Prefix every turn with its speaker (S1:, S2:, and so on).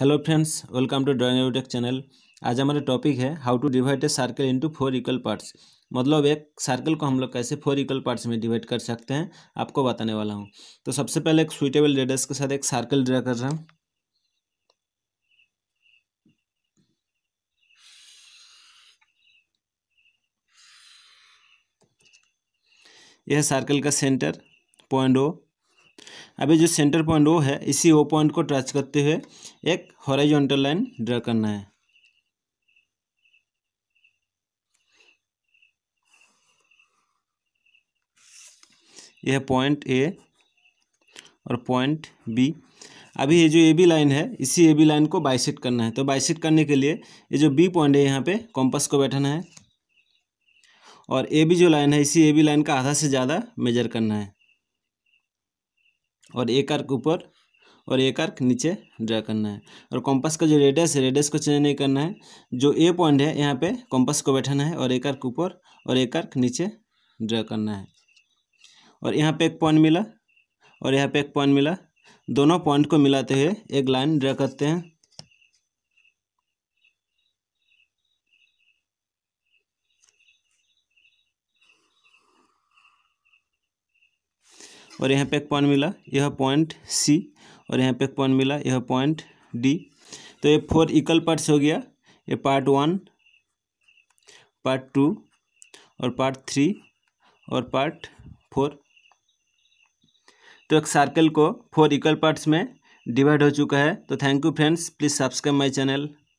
S1: hello friends welcome to drawing UTech channel आज हमारा topic है how to divide a circle into four equal parts मतलब एक circle को हम लोग कैसे फोर इक्वल पार्ट्स में डिवाइड कर सकते हैं आपको बताने वाला हूँ तो सबसे पहले एक सुइटेबल रेडस के साथ एक सर्कल ड्रा कर रहा हूँ यह सर्कल का सेंटर पॉइंट ओ अभी जो सेंटर पॉइंट ओ है इसी ओ पॉइंट को टच करते हुए एक हॉरिजॉन्टल लाइन ड्रा करना है यह पॉइंट ए और पॉइंट बी अभी ये जो ए बी लाइन है इसी ए बी लाइन को बाइसेट करना है तो बाइसेट करने के लिए ये जो बी पॉइंट है यहाँ पे कॉम्पस को बैठाना है और ए बी जो लाइन है इसी ए बी लाइन का आधा से ज़्यादा मेजर करना है और एक आर्क ऊपर और एक आर्क नीचे ड्रा करना है और कॉम्पस का जो रेडियस है रेडियस को चेंज नहीं करना है जो ए पॉइंट है यहाँ पे कॉम्पस को बैठाना है और एक आर्क ऊपर और एक आर्क नीचे ड्रा करना है और यहाँ पे एक पॉइंट मिला और यहाँ पे एक पॉइंट मिला दोनों पॉइंट को मिलाते हुए एक लाइन ड्रा करते हैं और यहाँ पे एक पॉइंट मिला यह पॉइंट सी और यहाँ पे एक पॉइंट मिला यह पॉइंट डी तो ये फोर इक्वल पार्ट्स हो गया ये पार्ट वन पार्ट टू और पार्ट थ्री और पार्ट फोर तो एक सर्कल को फोर इक्वल पार्ट्स में डिवाइड हो चुका है तो thank you friends please subscribe my channel